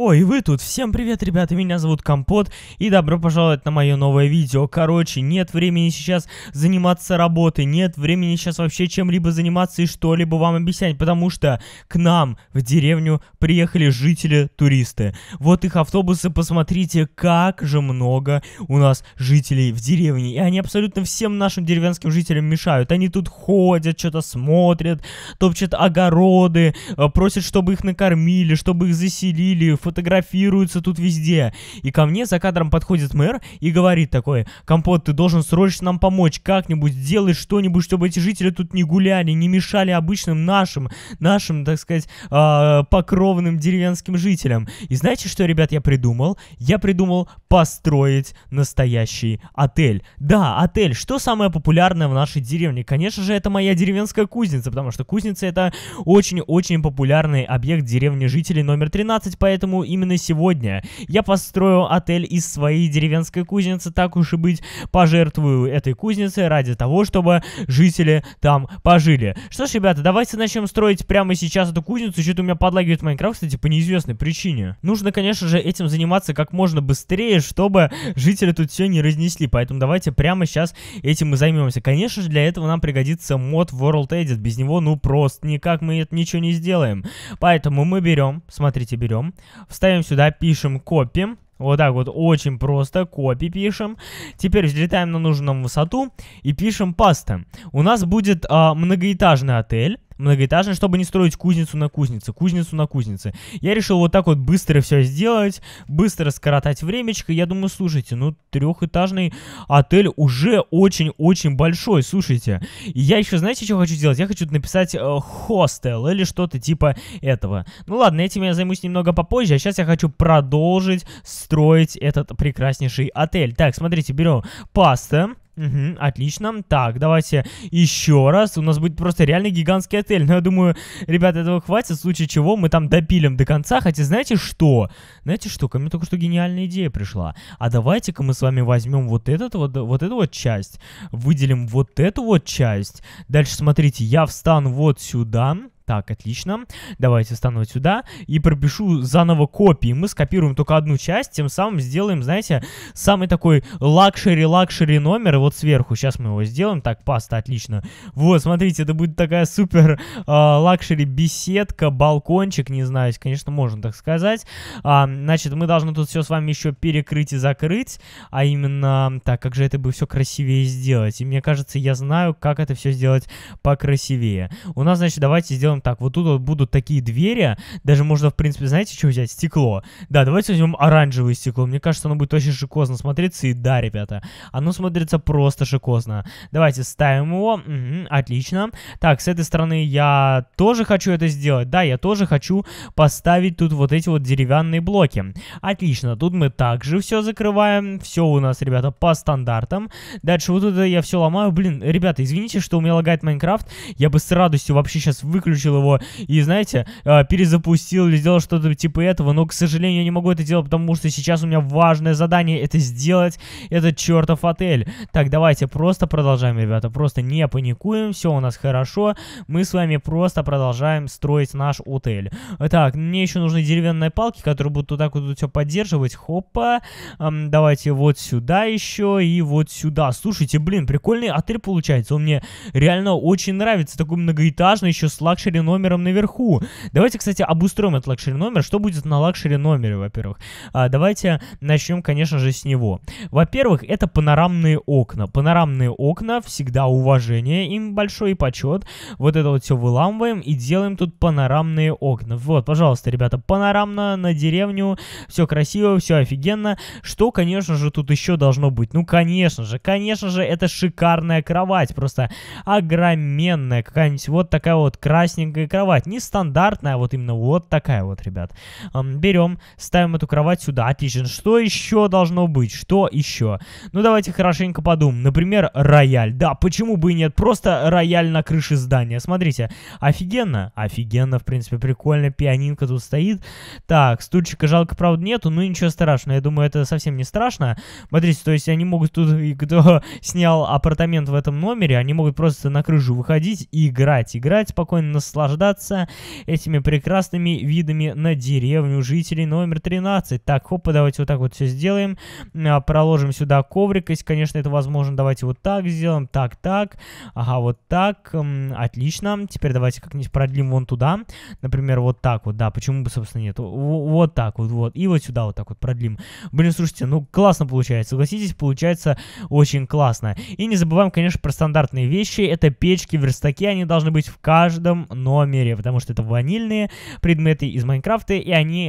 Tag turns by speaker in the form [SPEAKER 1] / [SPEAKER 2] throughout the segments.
[SPEAKER 1] Ой, вы тут, всем привет, ребята, меня зовут Компот, и добро пожаловать на мое новое видео. Короче, нет времени сейчас заниматься работой, нет времени сейчас вообще чем-либо заниматься и что-либо вам объяснять, потому что к нам в деревню приехали жители-туристы. Вот их автобусы, посмотрите, как же много у нас жителей в деревне, и они абсолютно всем нашим деревенским жителям мешают. Они тут ходят, что-то смотрят, топчат огороды, э, просят, чтобы их накормили, чтобы их заселили, фотографируются тут везде. И ко мне за кадром подходит мэр и говорит такое «Компот, ты должен срочно нам помочь, как-нибудь сделай что-нибудь, чтобы эти жители тут не гуляли, не мешали обычным нашим, нашим, так сказать, а, покровным деревенским жителям». И знаете, что, ребят, я придумал? Я придумал построить настоящий отель. Да, отель. Что самое популярное в нашей деревне? Конечно же, это моя деревенская кузница, потому что кузница это очень-очень популярный объект деревни жителей номер 13, поэтому Поэтому именно сегодня я построю отель из своей деревенской кузницы, так уж и быть, пожертвую этой кузнице ради того, чтобы жители там пожили. Что ж, ребята, давайте начнем строить прямо сейчас эту кузницу. Что-то у меня подлагивает Майнкрафт, кстати, по неизвестной причине. Нужно, конечно же, этим заниматься как можно быстрее, чтобы жители тут все не разнесли. Поэтому давайте прямо сейчас этим и займемся. Конечно же, для этого нам пригодится мод World Edit. Без него, ну, просто никак мы это ничего не сделаем. Поэтому мы берем, смотрите, берем, Вставим сюда, пишем копи. Вот так вот, очень просто, копи пишем. Теперь взлетаем на нужную высоту и пишем паста. У нас будет а, многоэтажный отель многоэтажный, чтобы не строить кузницу на кузнице, кузницу на кузнице. Я решил вот так вот быстро все сделать, быстро скоротать времечко. Я думаю, слушайте, ну трехэтажный отель уже очень-очень большой, слушайте. я еще, знаете, что хочу сделать? Я хочу написать э, хостел или что-то типа этого. Ну ладно, этим я займусь немного попозже, а сейчас я хочу продолжить строить этот прекраснейший отель. Так, смотрите, берем паста. Угу, отлично. Так, давайте еще раз. У нас будет просто реальный гигантский отель. Но я думаю, ребят, этого хватит, в случае чего мы там допилим до конца. Хотя знаете что? Знаете что? Ко мне только что гениальная идея пришла. А давайте-ка мы с вами возьмем вот этот вот, вот эту вот часть, выделим вот эту вот часть. Дальше, смотрите, я встану вот сюда. Так, отлично. Давайте встану вот сюда и пропишу заново копии. Мы скопируем только одну часть, тем самым сделаем, знаете, самый такой лакшери-лакшери номер вот сверху. Сейчас мы его сделаем. Так, паста, отлично. Вот, смотрите, это будет такая супер э, лакшери беседка, балкончик, не знаю, конечно, можно так сказать. А, значит, мы должны тут все с вами еще перекрыть и закрыть, а именно, так, как же это бы все красивее сделать. И мне кажется, я знаю, как это все сделать покрасивее. У нас, значит, давайте сделаем сделаем так. Вот тут вот будут такие двери. Даже можно, в принципе, знаете, что взять? Стекло. Да, давайте возьмем оранжевое стекло. Мне кажется, оно будет очень шикозно смотреться. И да, ребята, оно смотрится просто шикозно. Давайте ставим его. Угу, отлично. Так, с этой стороны я тоже хочу это сделать. Да, я тоже хочу поставить тут вот эти вот деревянные блоки. Отлично. Тут мы также все закрываем. Все у нас, ребята, по стандартам. Дальше вот это я все ломаю. Блин, ребята, извините, что у меня лагает Майнкрафт. Я бы с радостью вообще сейчас выключил выключил его и, знаете, э, перезапустил или сделал что-то типа этого. Но, к сожалению, я не могу это делать, потому что сейчас у меня важное задание это сделать, этот чертов отель. Так, давайте просто продолжаем, ребята, просто не паникуем, все у нас хорошо. Мы с вами просто продолжаем строить наш отель. Так, мне еще нужны деревянные палки, которые будут вот так вот все поддерживать. Хопа, эм, давайте вот сюда еще и вот сюда. Слушайте, блин, прикольный отель получается. Он мне реально очень нравится. Такой многоэтажный, еще с лакшери лакшери номером наверху. Давайте, кстати, обустроим этот лакшери номер. Что будет на лакшери номере, во-первых? А, давайте начнем, конечно же, с него. Во-первых, это панорамные окна. Панорамные окна, всегда уважение им большой и почет. Вот это вот все выламываем и делаем тут панорамные окна. Вот, пожалуйста, ребята, панорамно на деревню, все красиво, все офигенно. Что, конечно же, тут еще должно быть? Ну, конечно же, конечно же, это шикарная кровать, просто огроменная какая-нибудь вот такая вот красненькая маленькая кровать. Не стандартная, а вот именно вот такая вот, ребят. Берем, ставим эту кровать сюда. Отлично. Что еще должно быть? Что еще? Ну, давайте хорошенько подумаем. Например, рояль. Да, почему бы и нет? Просто рояль на крыше здания. Смотрите, офигенно. Офигенно, в принципе, прикольно. Пианинка тут стоит. Так, стульчика жалко, правда, нету. Ну, ничего страшного. Я думаю, это совсем не страшно. Смотрите, то есть они могут тут, кто снял апартамент в этом номере, они могут просто на крышу выходить и играть. Играть спокойно наслаждаться этими прекрасными видами на деревню жителей номер 13. Так, хопа, давайте вот так вот все сделаем. А, проложим сюда коврик, если, конечно, это возможно. Давайте вот так сделаем, так, так. Ага, вот так. Отлично. Теперь давайте как-нибудь продлим вон туда. Например, вот так вот, да, почему бы, собственно, нет. Вот так вот, вот. И вот сюда вот так вот продлим. Блин, слушайте, ну классно получается, согласитесь, получается очень классно. И не забываем, конечно, про стандартные вещи. Это печки, верстаки, они должны быть в каждом номере, потому что это ванильные предметы из Майнкрафта, и они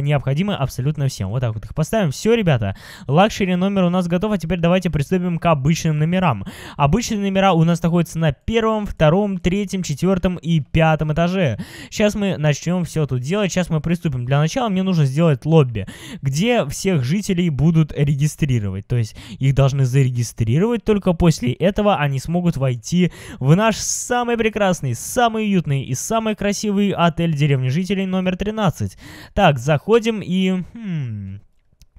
[SPEAKER 1] необходимы абсолютно всем. Вот так вот их поставим. Все, ребята, лакшери номер у нас готов, а теперь давайте приступим к обычным номерам. Обычные номера у нас находятся на первом, втором, третьем, четвертом и пятом этаже. Сейчас мы начнем все тут делать, сейчас мы приступим. Для начала мне нужно сделать лобби, где всех жителей будут регистрировать, то есть их должны зарегистрировать, только после этого они смогут войти в наш самый прекрасный, самый уютный уютный и самый красивый отель деревни жителей номер 13. Так, заходим и... Хм...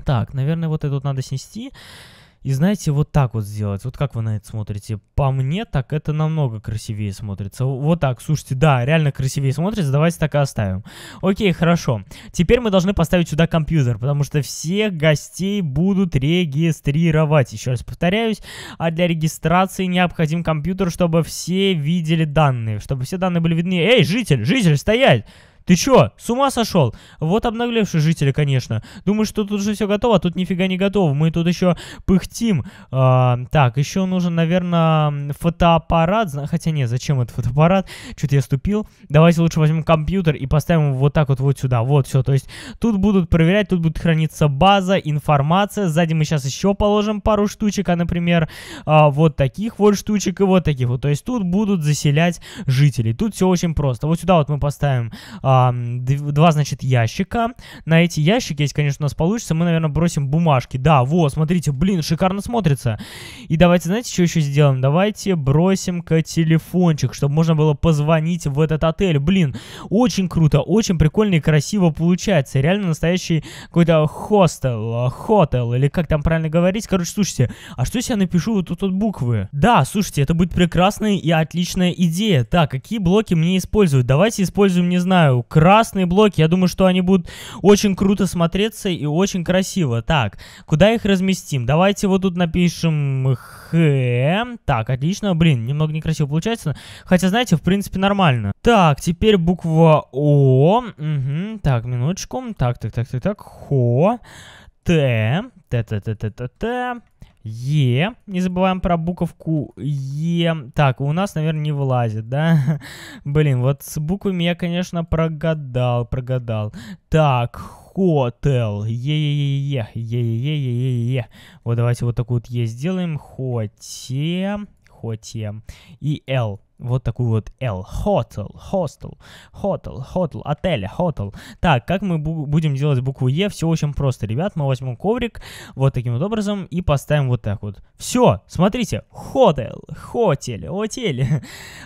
[SPEAKER 1] Так, наверное, вот этот надо снести. И знаете, вот так вот сделать. Вот как вы на это смотрите? По мне, так это намного красивее смотрится. Вот так, слушайте, да, реально красивее смотрится. Давайте так и оставим. Окей, хорошо. Теперь мы должны поставить сюда компьютер, потому что всех гостей будут регистрировать. Еще раз повторяюсь. А для регистрации необходим компьютер, чтобы все видели данные. Чтобы все данные были видны. Эй, житель, житель, стоять! Ты чё, с ума сошел? Вот обнаглевшие жители, конечно. Думаю, что тут уже все готово, а тут нифига не готово. Мы тут еще пыхтим. А, так, еще нужен, наверное, фотоаппарат. Хотя нет, зачем этот фотоаппарат? Чуть я ступил. Давайте лучше возьмем компьютер и поставим его вот так вот вот сюда. Вот все. То есть тут будут проверять, тут будет храниться база, информация. Сзади мы сейчас еще положим пару штучек, а, например, а, вот таких вот штучек и вот таких вот. То есть тут будут заселять жителей. Тут все очень просто. Вот сюда вот мы поставим... А, два, значит, ящика. На эти ящики, если, конечно, у нас получится, мы, наверное, бросим бумажки. Да, вот, смотрите, блин, шикарно смотрится. И давайте, знаете, что еще сделаем? Давайте бросим-ка телефончик, чтобы можно было позвонить в этот отель. Блин, очень круто, очень прикольно и красиво получается. Реально настоящий какой-то хостел, хотел, или как там правильно говорить. Короче, слушайте, а что если я напишу вот тут вот буквы? Да, слушайте, это будет прекрасная и отличная идея. Так, какие блоки мне использовать? Давайте используем, не знаю, красные блоки, я думаю, что они будут очень круто смотреться и очень красиво. Так, куда их разместим? Давайте вот тут напишем Х. Так, отлично, блин, немного некрасиво получается, хотя, знаете, в принципе, нормально. Так, теперь буква О. Угу. Так, минуточку. Так, так, так, так, так, Хо. Т, Т, Т, Т, Т, Т, Т, Е. Не забываем про буковку Е. Так, у нас, наверное, не вылазит, да? Блин, вот с буквами я, конечно, прогадал, прогадал. Так, хотел. Е-е-е-е. Е-е-е-е-е-е. Вот давайте вот такую вот Е сделаем. Хоте. Хоте. И Л вот такую вот L. Hotel, hostel, hotel, hotel, отель, hotel. Так, как мы бу будем делать букву Е? Все очень просто, ребят. Мы возьмем коврик вот таким вот образом и поставим вот так вот. Все, смотрите. Hotel, hotel, отель.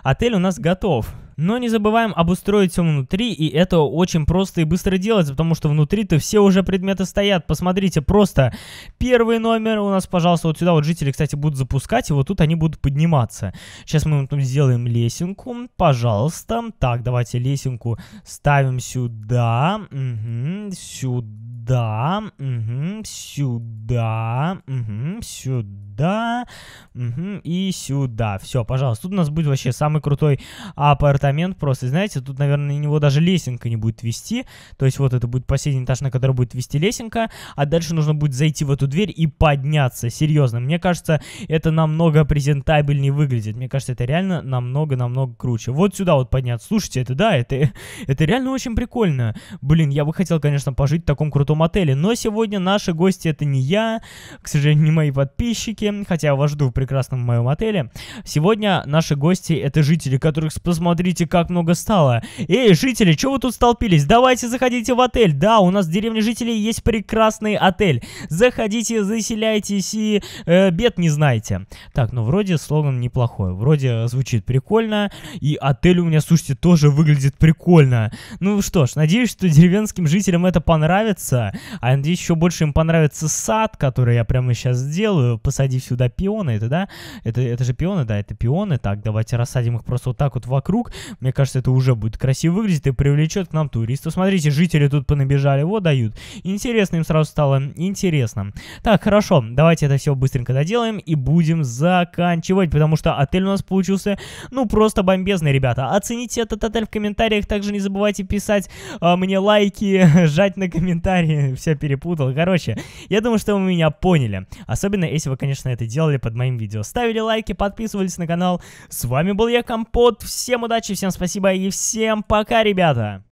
[SPEAKER 1] Отель у нас готов. Но не забываем обустроить все внутри, и это очень просто и быстро делается, потому что внутри-то все уже предметы стоят. Посмотрите, просто первый номер у нас, пожалуйста, вот сюда вот жители, кстати, будут запускать, и вот тут они будут подниматься. Сейчас мы тут сделаем ставим лесенку. Пожалуйста. Так, давайте лесенку ставим сюда. Угу, сюда. Угу, сюда. Угу, сюда. Угу, и сюда. Все, пожалуйста. Тут у нас будет вообще самый крутой апартамент. Просто, знаете, тут, наверное, на него даже лесенка не будет вести. То есть вот это будет последний этаж, на который будет вести лесенка. А дальше нужно будет зайти в эту дверь и подняться. Серьезно. Мне кажется, это намного презентабельнее выглядит. Мне кажется, это реально намного намного-намного круче. Вот сюда вот подняться. Слушайте, это да, это, это реально очень прикольно. Блин, я бы хотел, конечно, пожить в таком крутом отеле, но сегодня наши гости это не я, к сожалению, не мои подписчики, хотя я вас жду в прекрасном моем отеле. Сегодня наши гости это жители, которых посмотрите, как много стало. Эй, жители, что вы тут столпились? Давайте заходите в отель. Да, у нас в деревне жителей есть прекрасный отель. Заходите, заселяйтесь и э, бед не знаете. Так, ну вроде слоган неплохой, вроде звучит прикольно, и отель у меня, слушайте, тоже выглядит прикольно. Ну что ж, надеюсь, что деревенским жителям это понравится, а надеюсь, еще больше им понравится сад, который я прямо сейчас сделаю, посадив сюда пионы, это да? Это, это же пионы, да, это пионы, так, давайте рассадим их просто вот так вот вокруг, мне кажется, это уже будет красиво выглядеть и привлечет к нам туристов. Смотрите, жители тут понабежали, вот дают. Интересно им сразу стало, интересно. Так, хорошо, давайте это все быстренько доделаем и будем заканчивать, потому что отель у нас получился ну, просто бомбезный, ребята. Оцените этот отель в комментариях, также не забывайте писать э, мне лайки, жать на комментарии, все перепутал. Короче, я думаю, что вы меня поняли. Особенно, если вы, конечно, это делали под моим видео. Ставили лайки, подписывались на канал. С вами был я, Компот. Всем удачи, всем спасибо и всем пока, ребята!